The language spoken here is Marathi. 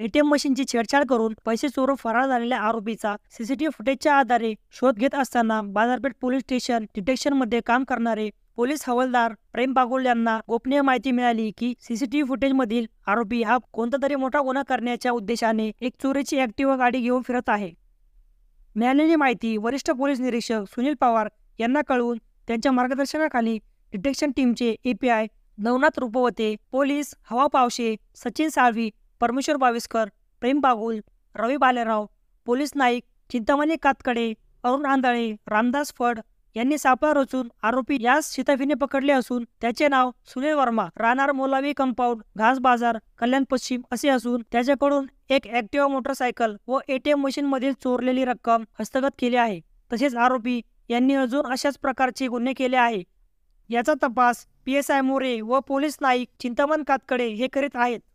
एटीएम मशीनची छेडछाड करून पैसे चोरून फरार झालेल्या आरोपीचा सीसीटीव्ही फुटेजच्या आधारे शोध घेत असताना बाजारपेठ पोलीस स्टेशन डिटेक्शन मध्ये काम करणारे पोलीस हवालदार प्रेम बागुल यांना गोपनीय माहिती मिळाली की सीसीटीव्ही फुटेज मधील आरोपी हा कोणता तरी मोठा गुन्हा करण्याच्या उद्देशाने एक चोरीची ऍक्टिव्ह गाडी घेऊन फिरत आहे मिळालेली माहिती वरिष्ठ पोलीस निरीक्षक सुनील पवार यांना कळवून त्यांच्या मार्गदर्शनाखाली डिटेक्शन टीमचे एपीआय नवनाथ रुपवते पोलीस हवा पावशे सचिन साळवी परमेश्वर बाविस्कर प्रेम बागुल रवी बालेराव पोलीस नाईक चिंतामणी कातकडे अरुण आंधळे रामदास फड यांनी सापळा रचून आरोपी यास शिताफीने पकडले असून त्याचे नाव सुनील वर्मा राहणार मोलावी कंपाऊंड घास बाजार कल्याण पश्चिम असे असून त्याच्याकडून एक ऍक्टिव्ह मोटरसायकल व एटीएम मशीन मधील चोरलेली रक्कम हस्तगत केली आहे तसेच आरोपी यांनी अजून अशाच प्रकारचे गुन्हे केले आहे याचा तपास पी एस आय मोरे व पोलीस नाईक चिंतामण कातकडे हे करीत आहेत